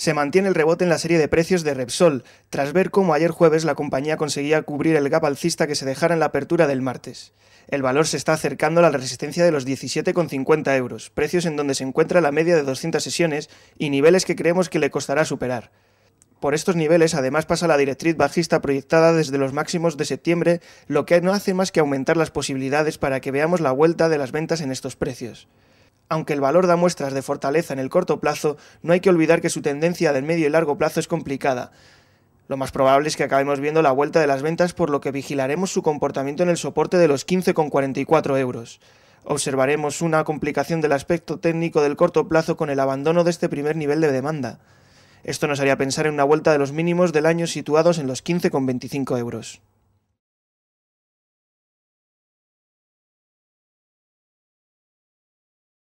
Se mantiene el rebote en la serie de precios de Repsol, tras ver cómo ayer jueves la compañía conseguía cubrir el gap alcista que se dejara en la apertura del martes. El valor se está acercando a la resistencia de los 17,50 euros, precios en donde se encuentra la media de 200 sesiones y niveles que creemos que le costará superar. Por estos niveles además pasa la directriz bajista proyectada desde los máximos de septiembre, lo que no hace más que aumentar las posibilidades para que veamos la vuelta de las ventas en estos precios. Aunque el valor da muestras de fortaleza en el corto plazo, no hay que olvidar que su tendencia del medio y largo plazo es complicada. Lo más probable es que acabemos viendo la vuelta de las ventas, por lo que vigilaremos su comportamiento en el soporte de los 15,44 euros. Observaremos una complicación del aspecto técnico del corto plazo con el abandono de este primer nivel de demanda. Esto nos haría pensar en una vuelta de los mínimos del año situados en los 15,25 euros.